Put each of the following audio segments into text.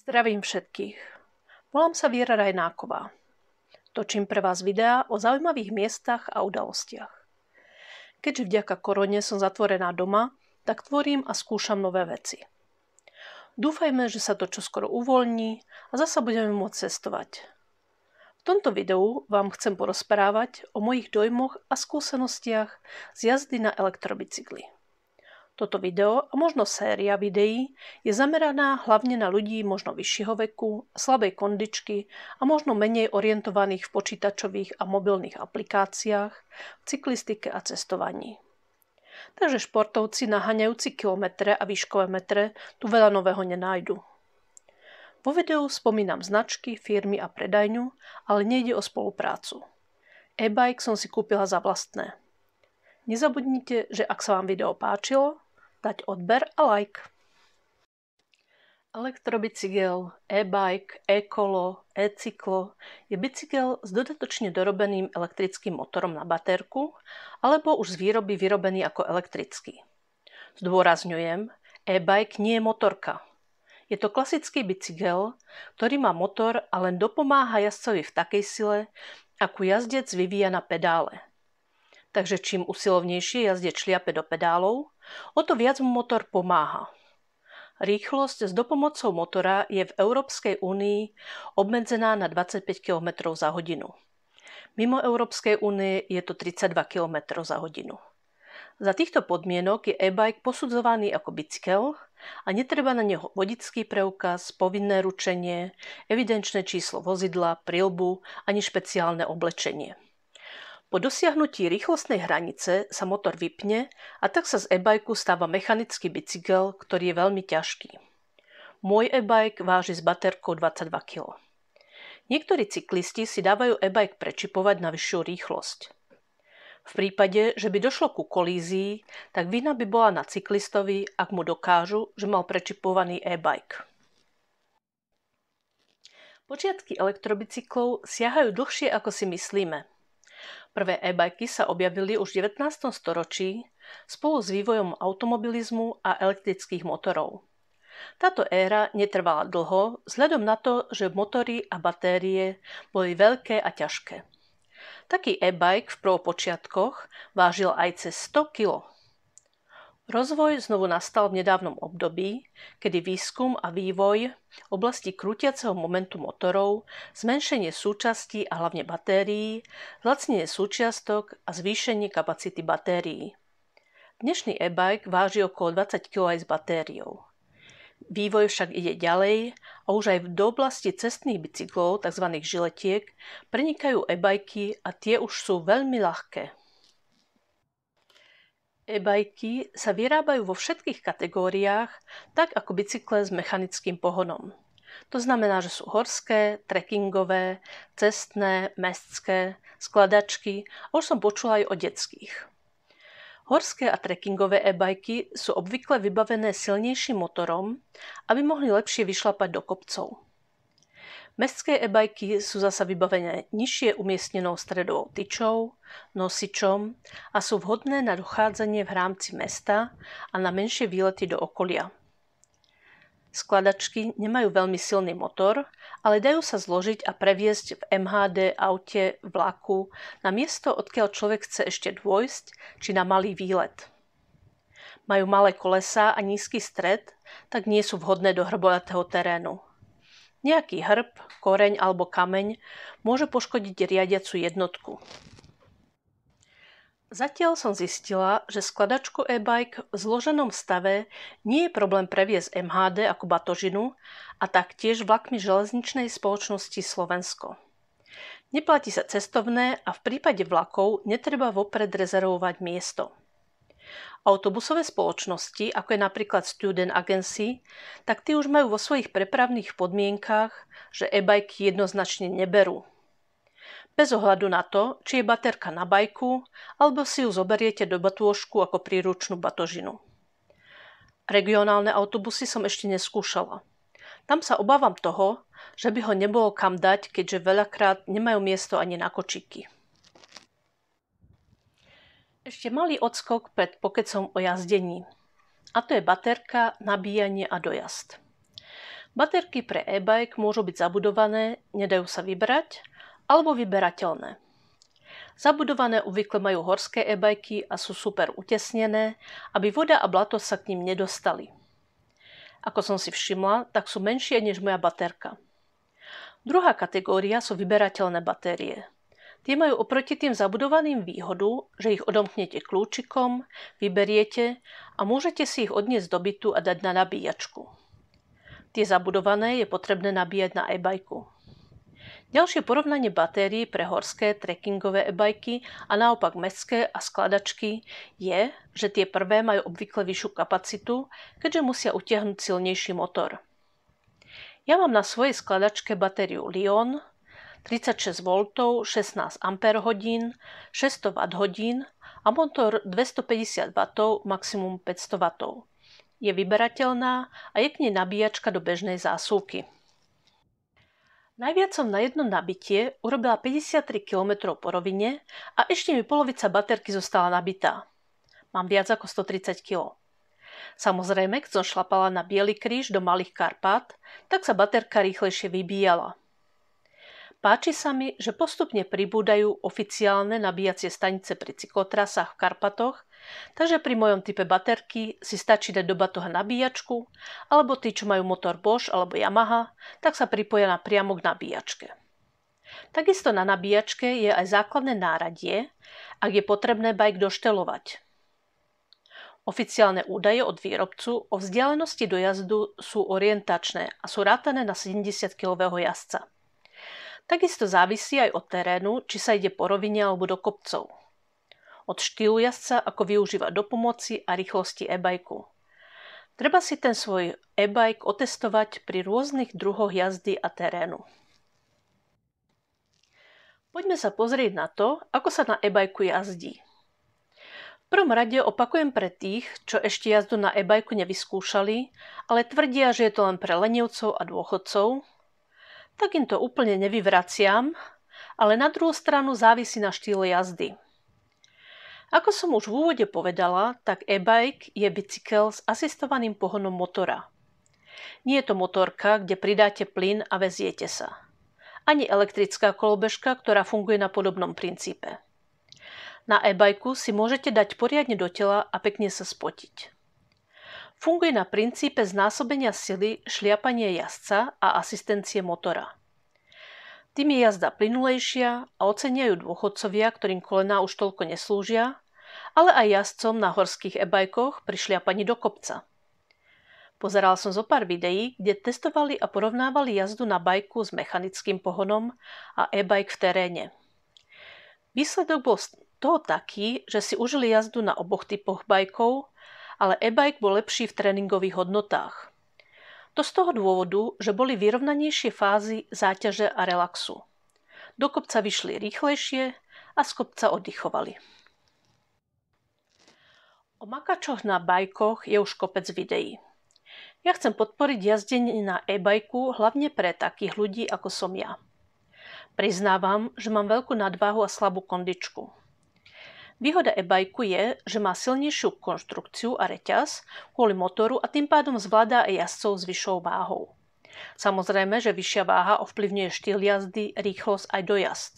Zdravím všetkých. Volám sa Viera Rajnáková. Točím pre vás videá o zaujímavých miestach a udalostiach. Keďže vďaka korone som zatvorená doma, tak tvorím a skúšam nové veci. Dúfajme, že sa to čoskoro uvoľní a zasa budeme môcť cestovať. V tomto videu vám chcem porozprávať o mojich dojmoch a skúsenostiach z jazdy na elektrobicykli. Toto video a možno séria videí je zameraná hlavne na ľudí možno vyššieho veku, slabej kondičky a možno menej orientovaných v počítačových a mobilných aplikáciách, v cyklistike a cestovaní. Takže športovci naháňajúci kilometre a výškové metre tu veľa nového nenájdu. Vo videu spomínam značky, firmy a predajňu, ale nejde o spoluprácu. E-bike som si kúpila za vlastné. Nezabudnite, že ak sa vám video páčilo, dať odber a like. Elektrobicykel, e-bike, e-kolo, e-cyklo je bicykel s dodatočne dorobeným elektrickým motorom na baterku alebo už z výroby vyrobený ako elektrický. Zdôrazňujem, e-bike nie je motorka. Je to klasický bicykel, ktorý má motor a len dopomáha jazdcovi v takej sile, akú jazdec vyvíja na pedále – takže čím usilovnejšie jazdec šliape do pedálov, o to viac mu motor pomáha. Rýchlosť s dopomocou motora je v Európskej únii obmedzená na 25 km za hodinu. Mimo Európskej únie je to 32 km za hodinu. Za týchto podmienok je e-bike posudzovaný ako bicykel a netreba na neho vodický preukaz, povinné ručenie, evidenčné číslo vozidla, prilbu ani špeciálne oblečenie. Po dosiahnutí rýchlostnej hranice sa motor vypne a tak sa z e-bajku stáva mechanický bicykel, ktorý je veľmi ťažký. Môj e-bike váži s baterkou 22 kg. Niektorí cyklisti si dávajú e-bike prečipovať na vyššiu rýchlosť. V prípade, že by došlo ku kolízii, tak vina by bola na cyklistovi, ak mu dokážu, že mal prečipovaný e-bike. Počiatky elektrobicyklov siahajú dlhšie, ako si myslíme – Prvé e-bajky sa objavili už v 19. storočí spolu s vývojom automobilizmu a elektrických motorov. Táto éra netrvala dlho, vzhľadom na to, že motory a batérie boli veľké a ťažké. Taký e-bike v prvopočiatkoch vážil aj cez 100 kg. Rozvoj znovu nastal v nedávnom období, kedy výskum a vývoj oblasti krútiaceho momentu motorov, zmenšenie súčastí a hlavne batérií, zlacnenie súčiastok a zvýšenie kapacity batérií. Dnešný e-bike váži okolo 20 kg aj s batériou. Vývoj však ide ďalej a už aj do oblasti cestných bicyklov, tzv. žiletiek, prenikajú e-bajky a tie už sú veľmi ľahké. E-bajky sa vyrábajú vo všetkých kategóriách, tak ako bicykle s mechanickým pohonom. To znamená, že sú horské, trekkingové, cestné, mestské, skladačky a už som počula aj o detských. Horské a trekkingové e-bajky sú obvykle vybavené silnejším motorom, aby mohli lepšie vyšlapať do kopcov. Mestské e-bajky sú zasa vybavené nižšie umiestnenou stredovou tyčou, nosičom a sú vhodné na dochádzanie v rámci mesta a na menšie výlety do okolia. Skladačky nemajú veľmi silný motor, ale dajú sa zložiť a previesť v MHD, aute, vlaku na miesto, odkiaľ človek chce ešte dôjsť, či na malý výlet. Majú malé kolesa a nízky stred, tak nie sú vhodné do hrbolatého terénu. Nejaký hrb, koreň alebo kameň môže poškodiť riadiacu jednotku. Zatiaľ som zistila, že skladačku e-bike v zloženom stave nie je problém previesť MHD ako batožinu a taktiež vlakmi železničnej spoločnosti Slovensko. Neplatí sa cestovné a v prípade vlakov netreba vopred rezervovať miesto. Autobusové spoločnosti, ako je napríklad Student Agency, tak tí už majú vo svojich prepravných podmienkách, že e-bajky jednoznačne neberú. Bez ohľadu na to, či je baterka na bajku, alebo si ju zoberiete do batôžku ako príručnú batožinu. Regionálne autobusy som ešte neskúšala. Tam sa obávam toho, že by ho nebolo kam dať, keďže veľakrát nemajú miesto ani na kočíky. Ešte malý odskok pred pokecom o jazdení. A to je baterka, nabíjanie a dojazd. Baterky pre e-bike môžu byť zabudované, nedajú sa vybrať, alebo vyberateľné. Zabudované obvykle majú horské e-bajky a sú super utesnené, aby voda a blato sa k ním nedostali. Ako som si všimla, tak sú menšie než moja baterka. Druhá kategória sú vyberateľné batérie – Tie majú oproti tým zabudovaným výhodu, že ich odomknete kľúčikom, vyberiete a môžete si ich odniesť do bytu a dať na nabíjačku. Tie zabudované je potrebné nabíjať na e-bajku. Ďalšie porovnanie batérií pre horské trekkingové e-bajky a naopak mestské a skladačky je, že tie prvé majú obvykle vyššiu kapacitu, keďže musia utiahnuť silnejší motor. Ja mám na svojej skladačke batériu Lion, 36 V, 16 Ah, 600 Wh a motor 250 W, maximum 500 W. Je vyberateľná a je k nej nabíjačka do bežnej zásuvky. Najviac som na jedno nabitie urobila 53 km po rovine a ešte mi polovica baterky zostala nabitá. Mám viac ako 130 kg. Samozrejme, keď som šlapala na Bielý kríž do Malých Karpát, tak sa baterka rýchlejšie vybíjala. Páči sa mi, že postupne pribúdajú oficiálne nabíjacie stanice pri cyklotrasách v Karpatoch, takže pri mojom type baterky si stačí dať do batoha nabíjačku, alebo tí, čo majú motor Bosch alebo Yamaha, tak sa pripoja na priamo k nabíjačke. Takisto na nabíjačke je aj základné náradie, ak je potrebné bajk doštelovať. Oficiálne údaje od výrobcu o vzdialenosti dojazdu sú orientačné a sú rátané na 70-kilového jazdca. Takisto závisí aj od terénu, či sa ide po rovine alebo do kopcov. Od štýlu jazdca, ako využíva do pomoci a rýchlosti e-bajku. Treba si ten svoj e-bike otestovať pri rôznych druhoch jazdy a terénu. Poďme sa pozrieť na to, ako sa na e-bajku jazdí. V prvom rade opakujem pre tých, čo ešte jazdu na e-bajku nevyskúšali, ale tvrdia, že je to len pre lenivcov a dôchodcov, tak im to úplne nevyvraciam, ale na druhú stranu závisí na štýle jazdy. Ako som už v úvode povedala, tak e-bike je bicykel s asistovaným pohonom motora. Nie je to motorka, kde pridáte plyn a veziete sa. Ani elektrická kolobežka, ktorá funguje na podobnom princípe. Na e-bajku si môžete dať poriadne do tela a pekne sa spotiť. Funguje na princípe znásobenia sily šliapanie jazdca a asistencie motora. Tým je jazda plynulejšia a oceniajú dôchodcovia, ktorým kolená už toľko neslúžia, ale aj jazdcom na horských e-bajkoch pri šliapaní do kopca. Pozeral som zo pár videí, kde testovali a porovnávali jazdu na bajku s mechanickým pohonom a e-bike v teréne. Výsledok bol toho taký, že si užili jazdu na oboch typoch bajkov ale e-bike bol lepší v tréningových hodnotách. To z toho dôvodu, že boli vyrovnanejšie fázy záťaže a relaxu. Do kopca vyšli rýchlejšie a z kopca oddychovali. O makačoch na bajkoch je už kopec videí. Ja chcem podporiť jazdenie na e-bajku hlavne pre takých ľudí ako som ja. Priznávam, že mám veľkú nadváhu a slabú kondičku. Výhoda e-bajku je, že má silnejšiu konštrukciu a reťaz kvôli motoru a tým pádom zvládá aj jazdcov s vyššou váhou. Samozrejme, že vyššia váha ovplyvňuje štýl jazdy, rýchlosť aj dojazd.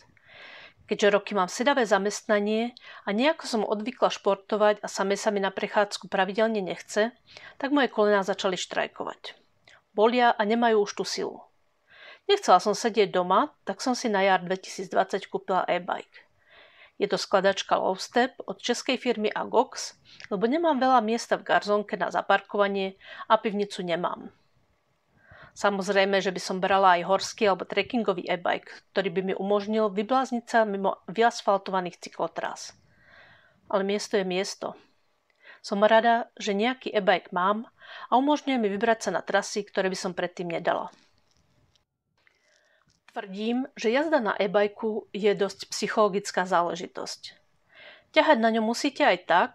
Keďže roky mám sedavé zamestnanie a nejako som odvykla športovať a same sa mi na prechádzku pravidelne nechce, tak moje kolená začali štrajkovať. Bolia a nemajú už tú silu. Nechcela som sedieť doma, tak som si na jar 2020 kúpila e-bike. Je to skladačka Love Step od českej firmy Agox, lebo nemám veľa miesta v garzonke na zaparkovanie a pivnicu nemám. Samozrejme, že by som brala aj horský alebo trekkingový e-bike, ktorý by mi umožnil vyblázniť sa mimo vyasfaltovaných cyklotrás. Ale miesto je miesto. Som rada, že nejaký e-bike mám a umožňuje mi vybrať sa na trasy, ktoré by som predtým nedala. Tvrdím, že jazda na e-bajku je dosť psychologická záležitosť. Ťahať na ňom musíte aj tak,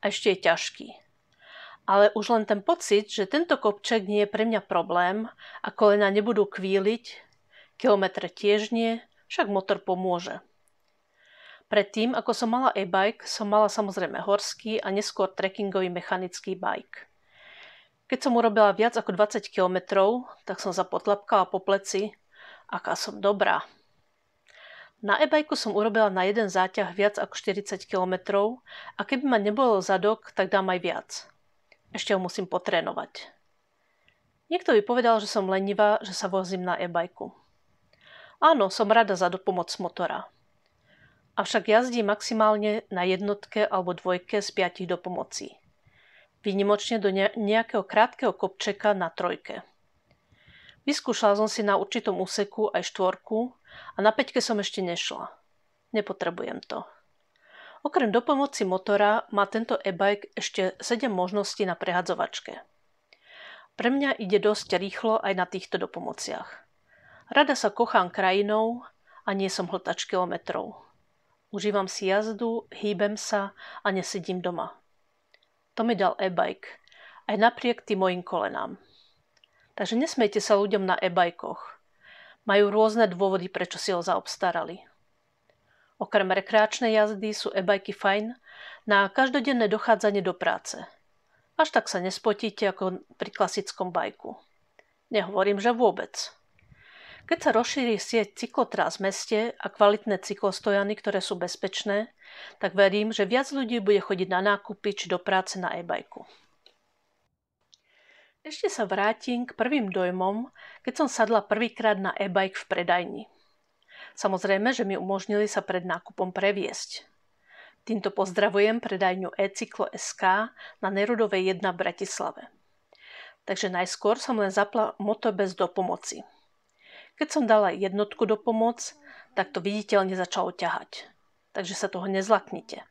a ešte je ťažký. Ale už len ten pocit, že tento kopček nie je pre mňa problém a kolena nebudú kvíliť, kilometre tiež nie, však motor pomôže. Predtým, ako som mala e-bike, som mala samozrejme horský a neskôr trekkingový mechanický bike. Keď som urobila viac ako 20 km, tak som zapotlapkala po pleci aká som dobrá. Na e som urobila na jeden záťah viac ako 40 km a keby ma nebol zadok, tak dám aj viac. Ešte ho musím potrénovať. Niekto by povedal, že som lenivá, že sa vozím na e-bajku. Áno, som rada za dopomoc motora. Avšak jazdí maximálne na jednotke alebo dvojke z piatich pomoci. Výnimočne do nejakého krátkeho kopčeka na trojke. Vyskúšala som si na určitom úseku aj štvorku a na peťke som ešte nešla. Nepotrebujem to. Okrem dopomoci motora má tento e-bike ešte 7 možností na prehadzovačke. Pre mňa ide dosť rýchlo aj na týchto dopomociach. Rada sa kochám krajinou a nie som hltač kilometrov. Užívam si jazdu, hýbem sa a nesedím doma. To mi dal e-bike, aj napriek tým mojim kolenám. Takže nesmejte sa ľuďom na e-bajkoch. Majú rôzne dôvody, prečo si ho zaobstarali. Okrem rekreačnej jazdy sú e-bajky fajn na no každodenné dochádzanie do práce. Až tak sa nespotíte ako pri klasickom bajku. Nehovorím, že vôbec. Keď sa rozšíri sieť cyklotrás v meste a kvalitné cyklostojany, ktoré sú bezpečné, tak verím, že viac ľudí bude chodiť na nákupy či do práce na e-bajku. Ešte sa vrátim k prvým dojmom, keď som sadla prvýkrát na e-bike v predajni. Samozrejme, že mi umožnili sa pred nákupom previesť. Týmto pozdravujem predajňu e SK na Nerudovej 1 v Bratislave. Takže najskôr som len zapla moto bez dopomoci. Keď som dala jednotku do pomoc, tak to viditeľne začalo ťahať. Takže sa toho nezlaknite.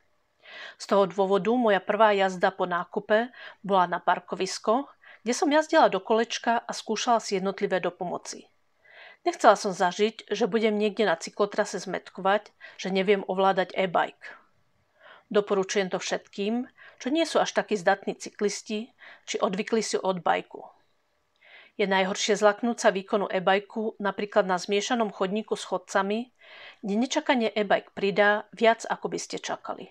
Z toho dôvodu moja prvá jazda po nákupe bola na parkovisko, kde som jazdila do kolečka a skúšala si jednotlivé dopomoci. Nechcela som zažiť, že budem niekde na cyklotrase zmetkovať, že neviem ovládať e-bike. Doporučujem to všetkým, čo nie sú až takí zdatní cyklisti, či odvykli si od bajku. Je najhoršie zlaknúť sa výkonu e-bajku napríklad na zmiešanom chodníku s chodcami, kde nečakanie e bajk pridá viac, ako by ste čakali.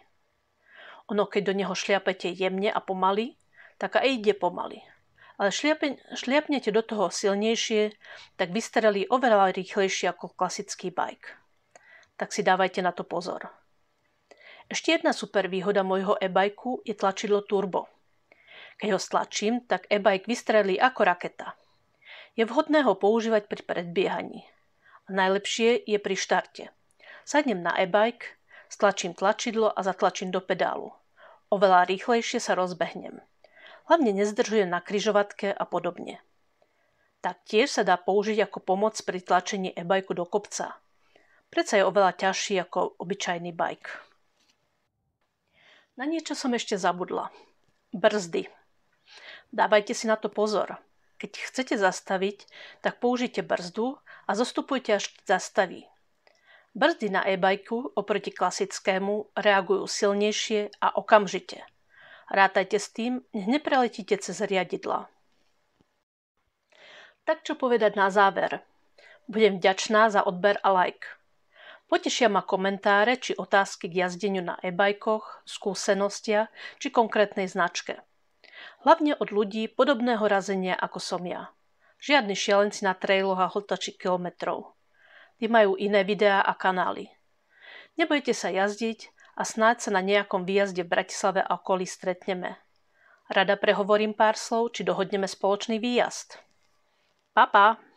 Ono, keď do neho šliapete jemne a pomaly, tak aj ide pomaly ale šliapnete do toho silnejšie, tak vystrelí oveľa rýchlejšie ako klasický bike. Tak si dávajte na to pozor. Ešte jedna super výhoda môjho e-bajku je tlačidlo turbo. Keď ho stlačím, tak e-bike vystrelí ako raketa. Je vhodné ho používať pri predbiehaní. A najlepšie je pri štarte. Sadnem na e-bike, stlačím tlačidlo a zatlačím do pedálu. Oveľa rýchlejšie sa rozbehnem hlavne nezdržuje na kryžovatke a podobne. Taktiež sa dá použiť ako pomoc pri tlačení e-bajku do kopca. Preca je oveľa ťažší ako obyčajný bajk. Na niečo som ešte zabudla. Brzdy. Dávajte si na to pozor. Keď chcete zastaviť, tak použite brzdu a zostupujte až k zastaví. Brzdy na e-bajku oproti klasickému reagujú silnejšie a okamžite – Rátajte s tým, nech nepreletíte cez riadidla. Tak čo povedať na záver? Budem vďačná za odber a like. Potešia ma komentáre či otázky k jazdeniu na e-bajkoch, skúsenostia či konkrétnej značke. Hlavne od ľudí podobného razenia ako som ja. Žiadni šialenci na trailoch a hltači kilometrov. Tí majú iné videá a kanály. Nebojte sa jazdiť a snáď sa na nejakom výjazde v Bratislave a okolí stretneme. Rada prehovorím pár slov, či dohodneme spoločný výjazd. Papa! Pa.